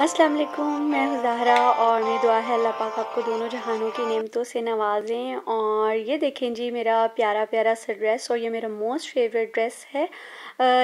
अस्सलाम वालेकुम मैं हुजहरा और मेरी दुआ है अल्लाह पाक आपको दोनों जहानों की नेमतों से नवाजें और ये देखें जी मेरा प्यारा प्यारा सा ड्रेस और ये मेरा मोस्ट फेवरेट ड्रेस है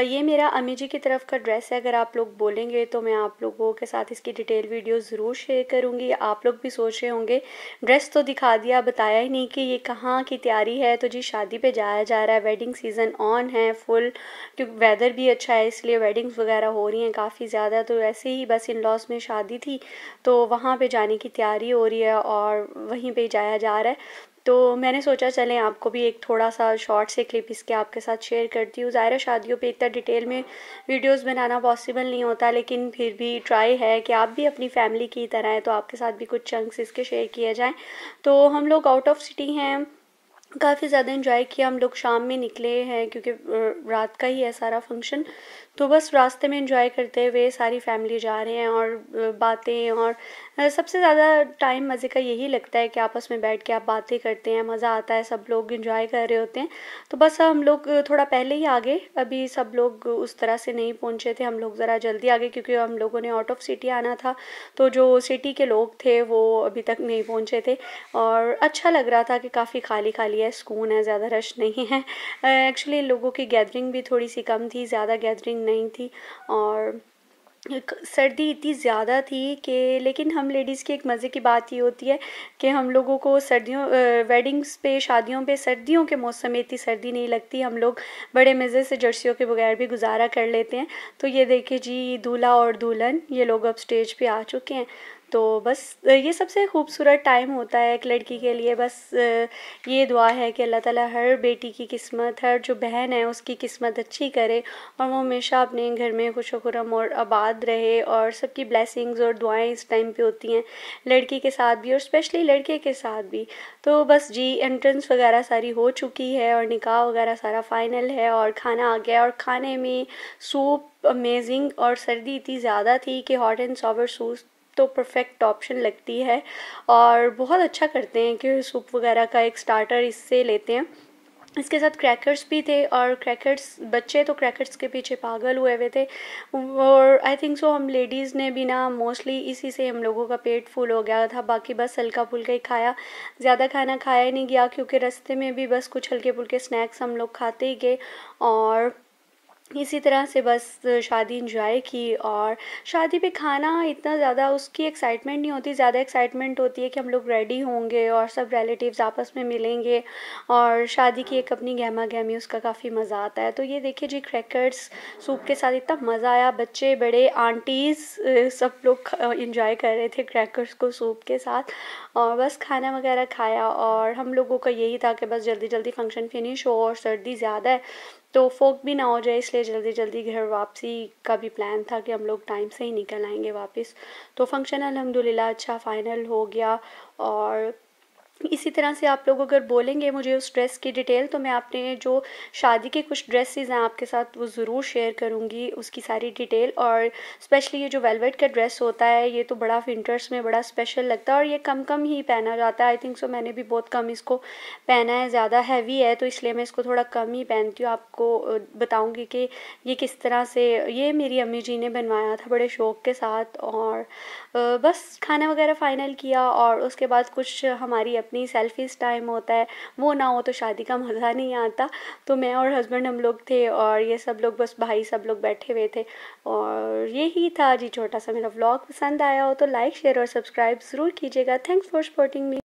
ये मेरा अम्मी जी की तरफ का ड्रेस है अगर आप लोग बोलेंगे तो मैं आप लोगों के साथ इसकी डिटेल वीडियो ज़रूर शेयर करूँगी आप लोग भी सोच रहे होंगे ड्रेस तो दिखा दिया बताया ही नहीं कि ये कहाँ की तैयारी है तो जी शादी पर जाया जा रहा है वेडिंग सीज़न ऑन है फुल क्योंकि वेदर भी अच्छा है इसलिए वेडिंग्स वगैरह हो रही हैं काफ़ी ज़्यादा तो ऐसे ही बस इन लॉस में शादी थी तो वहाँ पे जाने की तैयारी हो रही है और वहीं पे जाया जा रहा है तो मैंने सोचा चलें आपको भी एक थोड़ा सा शॉर्ट से क्लिप इसके आपके साथ शेयर करती हूँ ज़ाहिर शादियों पे इतना डिटेल में वीडियोस बनाना पॉसिबल नहीं होता लेकिन फिर भी ट्राई है कि आप भी अपनी फैमिली की तरह हैं तो आपके साथ भी कुछ चंक्स इसके शेयर किए जाएँ तो हम लोग आउट ऑफ सिटी हैं काफ़ी ज़्यादा इन्जॉय किया हम लोग शाम में निकले हैं क्योंकि रात का ही है सारा फंक्शन तो बस रास्ते में इन्जॉय करते हुए सारी फैमिली जा रहे हैं और बातें और सबसे ज़्यादा टाइम मज़े का यही लगता है कि आपस में बैठ के आप बातें करते हैं मज़ा आता है सब लोग इन्जॉय कर रहे होते हैं तो बस हम लोग थोड़ा पहले ही आगे अभी सब लोग उस तरह से नहीं पहुँचे थे हम लोग ज़रा जल्दी आगे क्योंकि हम लोगों ने आउट ऑफ सिटी आना था तो जो सिटी के लोग थे वो अभी तक नहीं पहुँचे थे और अच्छा लग रहा था कि काफ़ी खाली खाली लिया सुकून है ज़्यादा रश नहीं है एक्चुअली लोगों की गैदरिंग भी थोड़ी सी कम थी ज़्यादा गैदरिंग नहीं थी और सर्दी इतनी ज़्यादा थी कि लेकिन हम लेडीज़ की एक मज़े की बात ये होती है कि हम लोगों को सर्दियों वेडिंग्स पे शादियों पे सर्दियों के मौसम में इतनी सर्दी नहीं लगती हम लोग बड़े मज़े से जर्सियों के बगैर भी गुजारा कर लेते हैं तो ये देखिए जी दूल्हा और दुल्हन ये लोग अब स्टेज पे आ चुके हैं तो बस ये सबसे खूबसूरत टाइम होता है एक लड़की के लिए बस ये दुआ है कि अल्लाह ताला हर बेटी की किस्मत हर जो बहन है उसकी किस्मत अच्छी करे और वो हमेशा अपने घर में खुश खुरम और आबाद रहे और सबकी ब्लेसिंग्स और दुआएं इस टाइम पे होती हैं लड़की के साथ भी और स्पेशली लड़के के साथ भी तो बस जी एंट्रेंस वगैरह सारी हो चुकी है और निकाह वगैरह सारा फ़ाइनल है और खाना आ गया और खाने में सूप अमेजिंग और सर्दी इतनी ज़्यादा थी कि हॉट एंड सॉवर सूप तो परफेक्ट ऑप्शन लगती है और बहुत अच्छा करते हैं कि सूप वगैरह का एक स्टार्टर इससे लेते हैं इसके साथ क्रैकर्स भी थे और क्रैकर्स बच्चे तो क्रैकर्स के पीछे पागल हुए हुए थे और आई थिंक सो हम लेडीज़ ने भी ना मोस्टली इसी से हम लोगों का पेट फुल हो गया था बाकी बस हल्का फुल्का ही खाया ज़्यादा खाना खाया ही नहीं गया क्योंकि रास्ते में भी बस कुछ हल्के फुल्के स्नैक्स हम लोग खाते ही गए और इसी तरह से बस शादी इंजॉय की और शादी पे खाना इतना ज़्यादा उसकी एक्साइटमेंट नहीं होती ज़्यादा एक्साइटमेंट होती है कि हम लोग रेडी होंगे और सब रिलेटिव्स आपस में मिलेंगे और शादी की एक अपनी गहमा गहमी उसका काफ़ी मज़ा आता है तो ये देखिए जी क्रैकर्स सूप के साथ इतना मज़ा आया बच्चे बड़े आंटीज़ सब लोग इंजॉय कर रहे थे क्रैकर्स को सूप के साथ और बस खाना वगैरह खाया और हम लोगों का यही था कि बस जल्दी जल्दी फंक्शन फिनिश हो और सर्दी ज़्यादा है तो फोक भी ना हो जाए इसलिए जल्दी जल्दी घर वापसी का भी प्लान था कि हम लोग टाइम से ही निकल आएंगे वापस तो फंक्शन अलहमदिल्ला अच्छा फाइनल हो गया और इसी तरह से आप लोग अगर बोलेंगे मुझे उस ड्रेस की डिटेल तो मैं आपने जो शादी के कुछ ड्रेसेस हैं आपके साथ वो ज़रूर शेयर करूँगी उसकी सारी डिटेल और स्पेशली ये जो वेलवेट का ड्रेस होता है ये तो बड़ा विंटर्स में बड़ा स्पेशल लगता है और ये कम कम ही पहना जाता है आई थिंक सो मैंने भी बहुत कम इसको पहना है ज़्यादा हैवी है तो इसलिए मैं इसको थोड़ा कम ही पहनती हूँ आपको बताऊँगी कि ये किस तरह से ये मेरी अम्मी जी ने बनवाया था बड़े शौक़ के साथ और बस खाना वगैरह फ़ाइनल किया और उसके बाद कुछ हमारी अपनी सेल्फीज टाइम होता है वो ना हो तो शादी का मज़ा नहीं आता तो मैं और हस्बैंड हम लोग थे और ये सब लोग बस भाई सब लोग बैठे हुए थे और यही था जी छोटा सा मेरा व्लॉग पसंद आया हो तो लाइक शेयर और सब्सक्राइब ज़रूर कीजिएगा थैंक्स फॉर सपोर्टिंग मी